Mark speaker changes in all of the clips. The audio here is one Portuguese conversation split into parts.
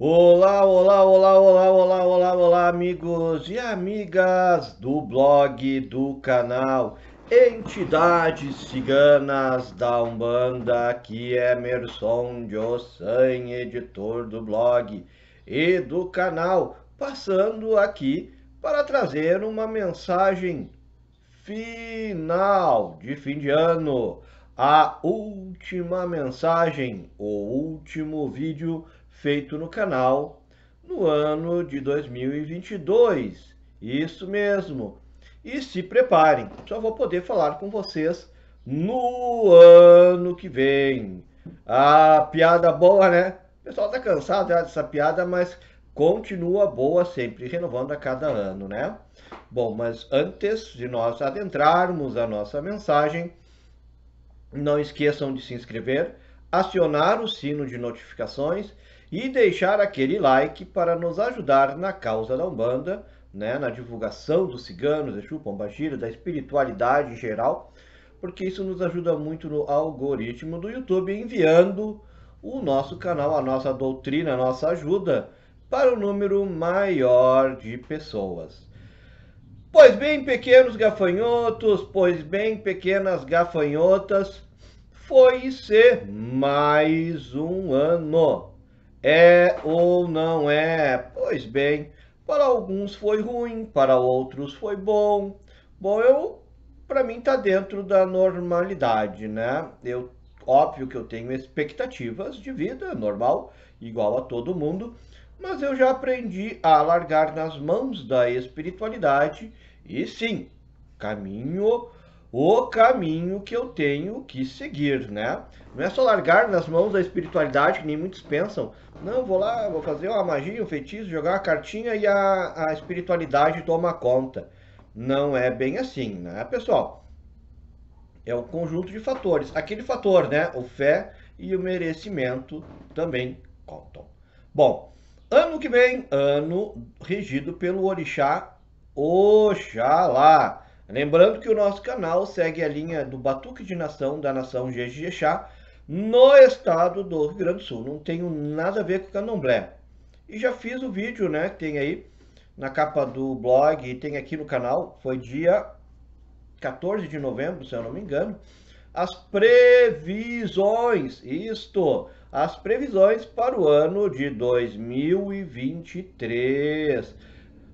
Speaker 1: Olá, olá, olá, olá, olá, olá, olá, amigos e amigas do blog, do canal entidades ciganas da Umbanda, aqui é Merson Jossan, editor do blog e do canal, passando aqui para trazer uma mensagem final de fim de ano, a última mensagem, o último vídeo feito no canal no ano de 2022. Isso mesmo e se preparem, só vou poder falar com vocês no ano que vem. Ah, piada boa, né? O pessoal tá cansado dessa piada, mas continua boa sempre, renovando a cada ano, né? Bom, mas antes de nós adentrarmos a nossa mensagem, não esqueçam de se inscrever, acionar o sino de notificações e deixar aquele like para nos ajudar na causa da Umbanda né, na divulgação dos ciganos, Exu, Pombagira, da espiritualidade em geral, porque isso nos ajuda muito no algoritmo do YouTube, enviando o nosso canal, a nossa doutrina, a nossa ajuda para o um número maior de pessoas. Pois bem, pequenos gafanhotos, pois bem, pequenas gafanhotas, foi ser mais um ano. É ou não é? Pois bem, para alguns foi ruim, para outros foi bom. Bom, eu para mim está dentro da normalidade, né? Eu óbvio que eu tenho expectativas de vida, normal, igual a todo mundo, mas eu já aprendi a largar nas mãos da espiritualidade e sim, caminho o caminho que eu tenho que seguir, né? Não é só largar nas mãos da espiritualidade, que nem muitos pensam. Não, vou lá, vou fazer uma magia, um feitiço, jogar uma cartinha e a, a espiritualidade toma conta. Não é bem assim, né, pessoal? É um conjunto de fatores. Aquele fator, né? O fé e o merecimento também contam. Bom, ano que vem, ano regido pelo orixá Oxalá. Lembrando que o nosso canal segue a linha do Batuque de Nação, da Nação Jejexá, no estado do Rio Grande do Sul. Não tenho nada a ver com o candomblé. E já fiz o vídeo, né, que tem aí na capa do blog e tem aqui no canal. Foi dia 14 de novembro, se eu não me engano. As previsões, isto, as previsões para o ano de 2023.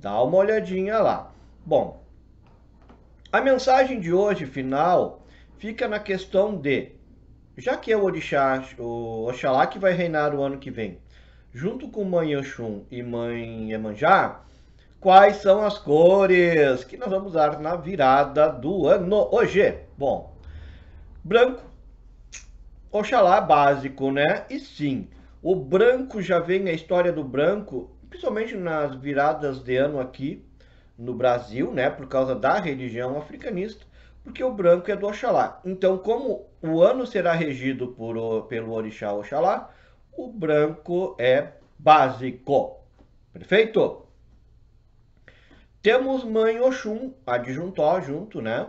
Speaker 1: Dá uma olhadinha lá. Bom, a mensagem de hoje, final, fica na questão de, já que é o Orixá, o Oxalá que vai reinar o ano que vem, junto com Mãe Oxum e Mãe Emanjá, quais são as cores que nós vamos usar na virada do ano hoje? Bom, branco, Oxalá básico, né? E sim, o branco já vem a história do branco, principalmente nas viradas de ano aqui, no Brasil, né, por causa da religião africanista, porque o branco é do Oxalá. Então, como o ano será regido por, pelo orixá Oxalá, o branco é básico. Perfeito? Temos mãe Oxum, adjuntó junto, né?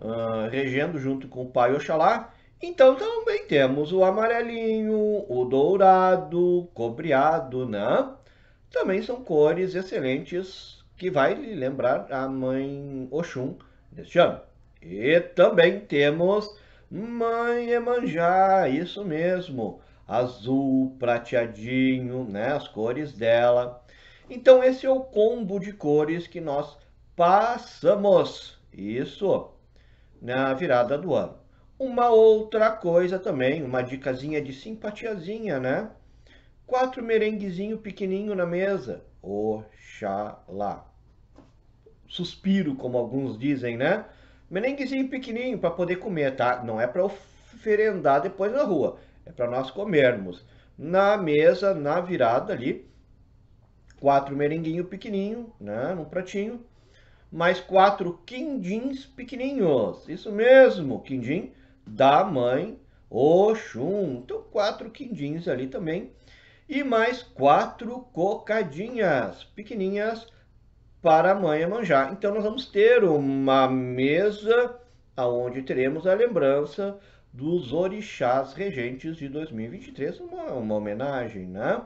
Speaker 1: Uh, regendo junto com o pai Oxalá. Então também temos o amarelinho, o dourado, cobreado, né? Também são cores excelentes que vai lembrar a mãe Oxum deste ano. E também temos Mãe Emanjá, isso mesmo, azul, prateadinho, né, as cores dela. Então esse é o combo de cores que nós passamos, isso, na virada do ano. Uma outra coisa também, uma dicasinha de simpatiazinha, né? Quatro merenguezinho pequenininho na mesa, oxalá suspiro, como alguns dizem, né? Merenguezinho pequenininho para poder comer, tá? Não é para oferendar depois na rua, é para nós comermos. Na mesa, na virada ali, quatro merenguinho pequenininho, né? Num pratinho, mais quatro quindins pequenininhos. Isso mesmo, quindim da mãe Oxum. Então, quatro quindins ali também. E mais quatro cocadinhas pequenininhas para a mãe manjar. Então nós vamos ter uma mesa aonde teremos a lembrança dos orixás regentes de 2023, uma, uma homenagem, né?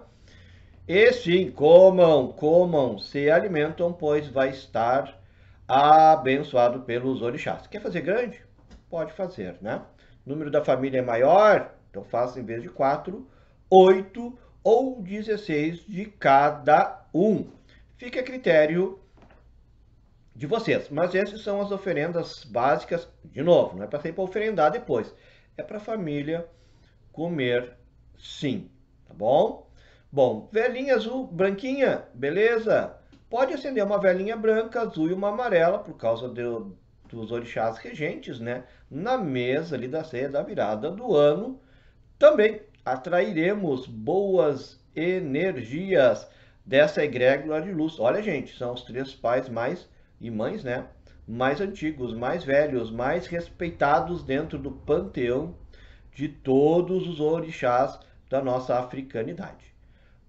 Speaker 1: E sim, comam, comam, se alimentam, pois vai estar abençoado pelos orixás. Quer fazer grande? Pode fazer, né? O número da família é maior, então faça em vez de 4, 8 ou 16 de cada um. Fica a critério de vocês. Mas essas são as oferendas básicas, de novo, não é para sair para oferendar depois. É para a família comer sim, tá bom? Bom, velhinha azul, branquinha, beleza? Pode acender uma velhinha branca, azul e uma amarela, por causa dos orixás regentes, né? Na mesa ali da ceia da virada do ano. Também atrairemos boas energias dessa egrégora de luz. Olha, gente, são os três pais mais e mães, né? Mais antigos, mais velhos, mais respeitados dentro do panteão de todos os orixás da nossa africanidade.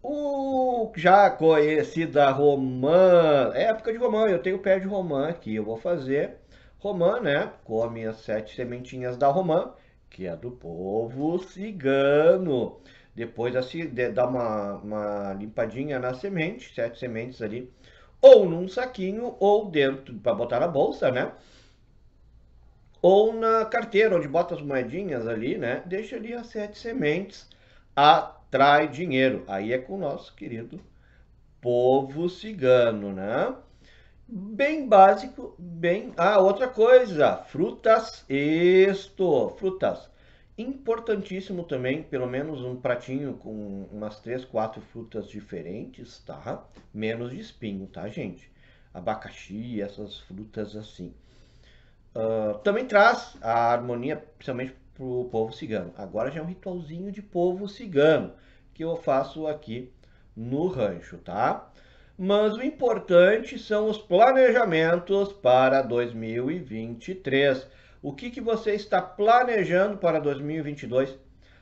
Speaker 1: O já conhecida Romã, é época de Romã, eu tenho pé de Romã aqui, eu vou fazer Romã, né? Come as sete sementinhas da Romã, que é do povo cigano. Depois assim, dá uma, uma limpadinha na semente, sete sementes ali ou num saquinho ou dentro para botar na bolsa, né? Ou na carteira, onde bota as moedinhas ali, né? Deixa ali as sete sementes, atrai dinheiro. Aí é com o nosso querido povo cigano, né? Bem básico, bem... Ah, outra coisa, frutas, isto, frutas Importantíssimo também, pelo menos um pratinho com umas três, quatro frutas diferentes, tá? Menos de espinho, tá, gente? Abacaxi, essas frutas assim. Uh, também traz a harmonia, principalmente para o povo cigano. Agora já é um ritualzinho de povo cigano que eu faço aqui no rancho, tá? Mas o importante são os planejamentos para 2023 o que, que você está planejando para 2022.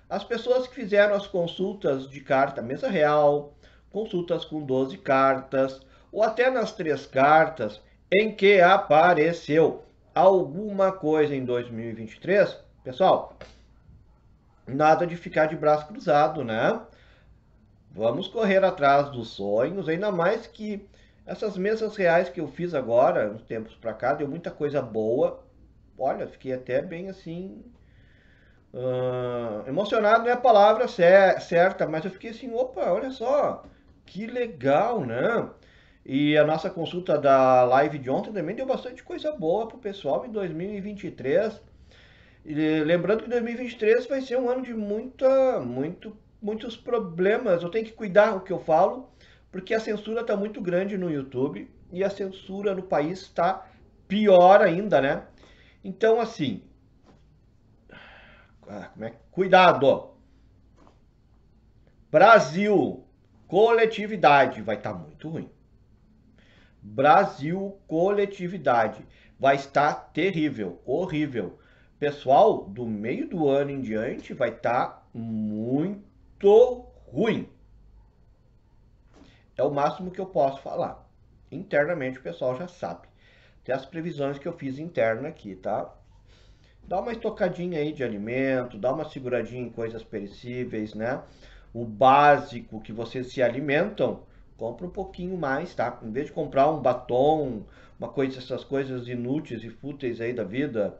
Speaker 1: As pessoas que fizeram as consultas de carta mesa real, consultas com 12 cartas, ou até nas três cartas, em que apareceu alguma coisa em 2023, pessoal, nada de ficar de braço cruzado, né? Vamos correr atrás dos sonhos, ainda mais que essas mesas reais que eu fiz agora, uns tempos para cá, deu muita coisa boa, olha, fiquei até bem assim. Uh, emocionado não é a palavra certa, mas eu fiquei assim, opa, olha só, que legal, né? E a nossa consulta da live de ontem também deu bastante coisa boa pro pessoal em 2023. E lembrando que 2023 vai ser um ano de muita, muito, muitos problemas. Eu tenho que cuidar o que eu falo, porque a censura está muito grande no YouTube e a censura no país está pior ainda, né? Então, assim, ah, como é? cuidado. Brasil, coletividade, vai estar tá muito ruim. Brasil, coletividade, vai estar terrível, horrível. Pessoal, do meio do ano em diante, vai estar tá muito ruim. É o máximo que eu posso falar. Internamente o pessoal já sabe. Tem as previsões que eu fiz interna aqui, tá? Dá uma estocadinha aí de alimento, dá uma seguradinha em coisas perecíveis, né? O básico que vocês se alimentam, compra um pouquinho mais, tá? Em vez de comprar um batom, uma coisa, essas coisas inúteis e fúteis aí da vida,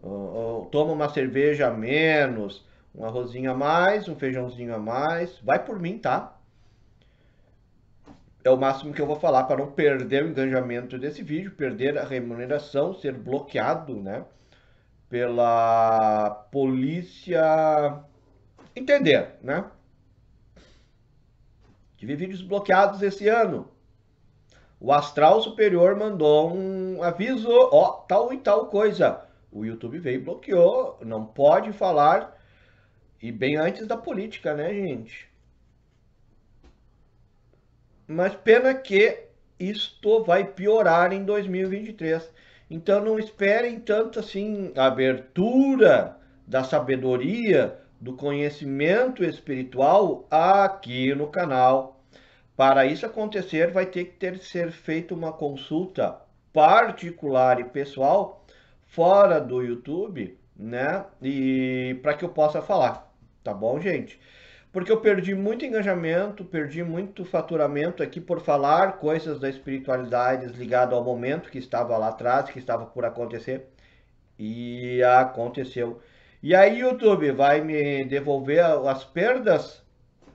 Speaker 1: uh, toma uma cerveja a menos, um arrozinho a mais, um feijãozinho a mais, vai por mim, tá? é o máximo que eu vou falar para não perder o engajamento desse vídeo, perder a remuneração, ser bloqueado, né? Pela polícia entender, né? Tive vídeos bloqueados esse ano. O astral superior mandou um aviso, ó, tal e tal coisa. O YouTube veio e bloqueou, não pode falar. E bem antes da política, né, gente? Mas pena que isto vai piorar em 2023. Então não esperem tanto assim abertura da sabedoria, do conhecimento espiritual aqui no canal. Para isso acontecer, vai ter que ter ser feita uma consulta particular e pessoal fora do YouTube, né? E para que eu possa falar, tá bom, gente? porque eu perdi muito engajamento, perdi muito faturamento aqui por falar coisas da espiritualidade ligado ao momento que estava lá atrás, que estava por acontecer e aconteceu. E aí YouTube vai me devolver as perdas?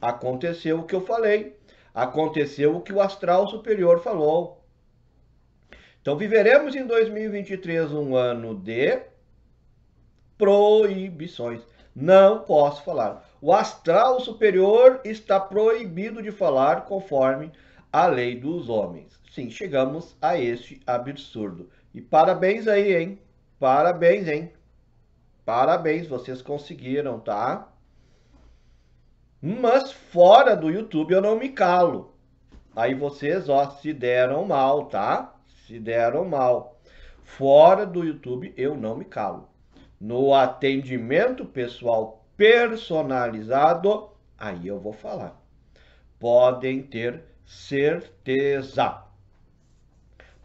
Speaker 1: Aconteceu o que eu falei. Aconteceu o que o astral superior falou. Então viveremos em 2023 um ano de proibições. Não posso falar. O astral superior está proibido de falar conforme a lei dos homens. Sim, chegamos a este absurdo. E parabéns aí, hein? Parabéns, hein? Parabéns, vocês conseguiram, tá? Mas fora do YouTube eu não me calo. Aí vocês, ó, se deram mal, tá? Se deram mal. Fora do YouTube eu não me calo. No atendimento pessoal personalizado, aí eu vou falar. Podem ter certeza.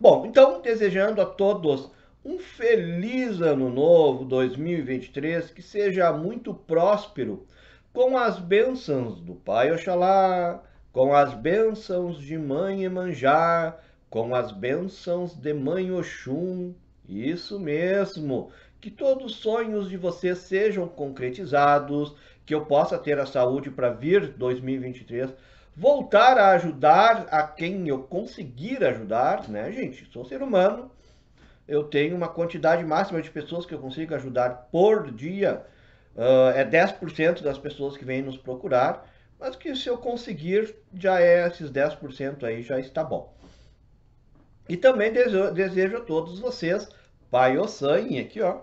Speaker 1: Bom, então desejando a todos um feliz ano novo 2023, que seja muito próspero, com as bênçãos do Pai Oxalá, com as bênçãos de Mãe Emanjá, com as bênçãos de Mãe Oxum, isso mesmo, que todos os sonhos de vocês sejam concretizados, que eu possa ter a saúde para vir 2023, voltar a ajudar a quem eu conseguir ajudar, né, gente? Sou ser humano, eu tenho uma quantidade máxima de pessoas que eu consigo ajudar por dia, uh, é 10% das pessoas que vêm nos procurar, mas que se eu conseguir, já é esses 10% aí, já está bom. E também desejo, desejo a todos vocês pai Paiosan aqui, ó.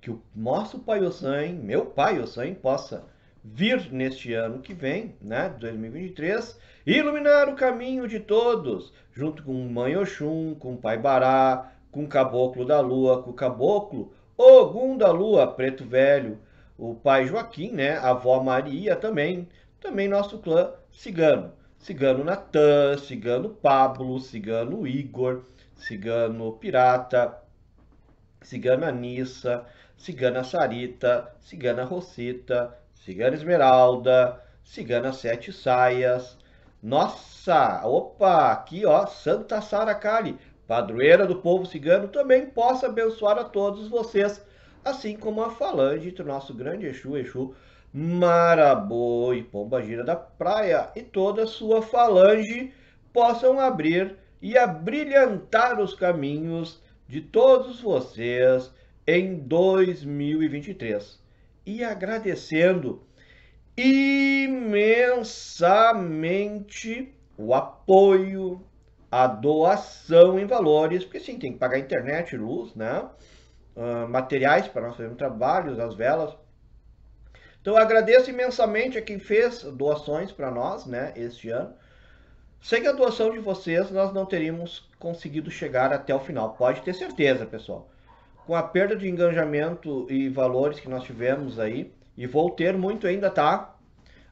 Speaker 1: Que o nosso pai Paiosan, meu pai Paiosan, possa vir neste ano que vem, né, 2023, iluminar o caminho de todos, junto com Mãe Oxum, com Pai Bará, com Caboclo da Lua, com o Caboclo Ogum da Lua, Preto Velho, o Pai Joaquim, né, a Avó Maria também, também nosso clã cigano, cigano Natan, cigano Pablo, cigano Igor, cigano pirata, cigana Nissa, cigana Sarita, cigana Rosita, cigana Esmeralda, cigana Sete Saias. Nossa, opa, aqui ó, Santa Sara Kali, padroeira do povo cigano, também possa abençoar a todos vocês, assim como a falange do nosso grande Exu, Exu Marabô e Pomba Gira da Praia e toda a sua falange possam abrir e a brilhantar os caminhos de todos vocês em 2023. E agradecendo imensamente o apoio, a doação em valores, porque sim, tem que pagar internet, luz, né? Uh, materiais para nós fazermos trabalhos, as velas. Então agradeço imensamente a quem fez doações para nós, né, este ano. Sem a doação de vocês, nós não teríamos conseguido chegar até o final. Pode ter certeza, pessoal. Com a perda de engajamento e valores que nós tivemos aí, e vou ter muito ainda, tá?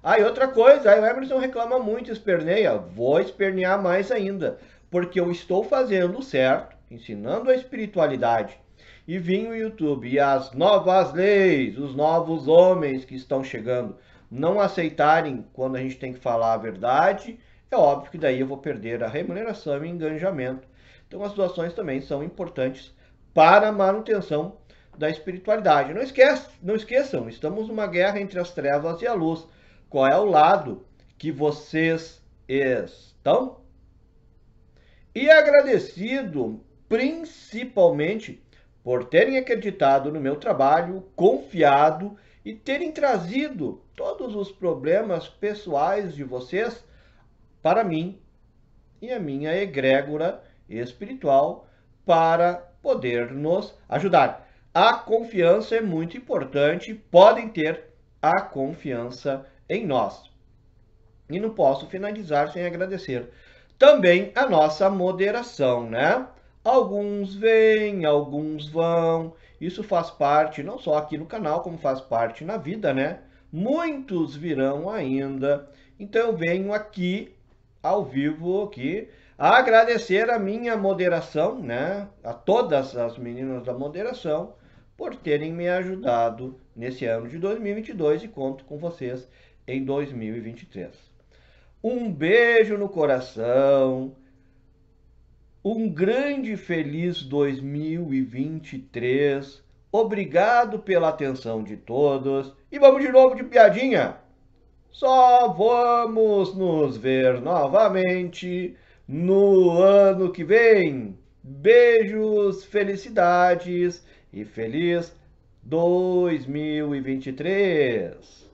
Speaker 1: Ah, e outra coisa, aí o Emerson reclama muito, esperneia. Vou espernear mais ainda, porque eu estou fazendo certo, ensinando a espiritualidade. E vim o YouTube e as novas leis, os novos homens que estão chegando, não aceitarem quando a gente tem que falar a verdade é óbvio que daí eu vou perder a remuneração e engajamento. Então as doações também são importantes para a manutenção da espiritualidade. Não, esquece, não esqueçam, estamos numa guerra entre as trevas e a luz. Qual é o lado que vocês estão? E agradecido principalmente por terem acreditado no meu trabalho, confiado e terem trazido todos os problemas pessoais de vocês para mim e a minha egrégora espiritual para poder nos ajudar. A confiança é muito importante, podem ter a confiança em nós. E não posso finalizar sem agradecer também a nossa moderação, né? Alguns vêm, alguns vão. Isso faz parte não só aqui no canal, como faz parte na vida, né? Muitos virão ainda. Então eu venho aqui ao vivo aqui. Agradecer a minha moderação, né? A todas as meninas da moderação por terem me ajudado nesse ano de 2022 e conto com vocês em 2023. Um beijo no coração. Um grande feliz 2023. Obrigado pela atenção de todos. E vamos de novo de piadinha. Só vamos nos ver novamente no ano que vem. Beijos, felicidades e feliz 2023!